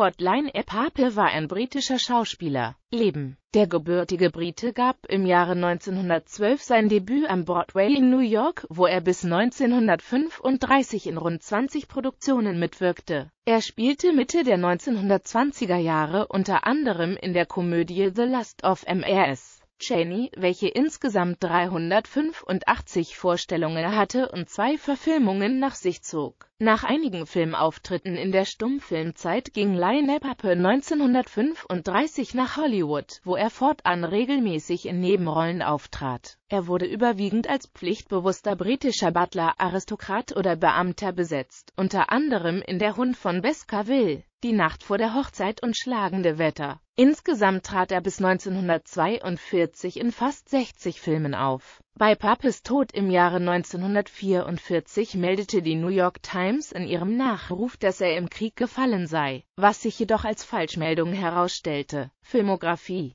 Edward Line Epp Harper war ein britischer Schauspieler. Leben Der gebürtige Brite gab im Jahre 1912 sein Debüt am Broadway in New York, wo er bis 1935 in rund 20 Produktionen mitwirkte. Er spielte Mitte der 1920er Jahre unter anderem in der Komödie The Last of M.R.S. Cheney, welche insgesamt 385 Vorstellungen hatte und zwei Verfilmungen nach sich zog. Nach einigen Filmauftritten in der Stummfilmzeit ging Lionel Pappe 1935 nach Hollywood, wo er fortan regelmäßig in Nebenrollen auftrat er wurde überwiegend als pflichtbewusster britischer Butler, Aristokrat oder Beamter besetzt, unter anderem in Der Hund von Baskerville, Die Nacht vor der Hochzeit und Schlagende Wetter. Insgesamt trat er bis 1942 in fast 60 Filmen auf. Bei Papes Tod im Jahre 1944 meldete die New York Times in ihrem Nachruf, dass er im Krieg gefallen sei, was sich jedoch als Falschmeldung herausstellte. Filmografie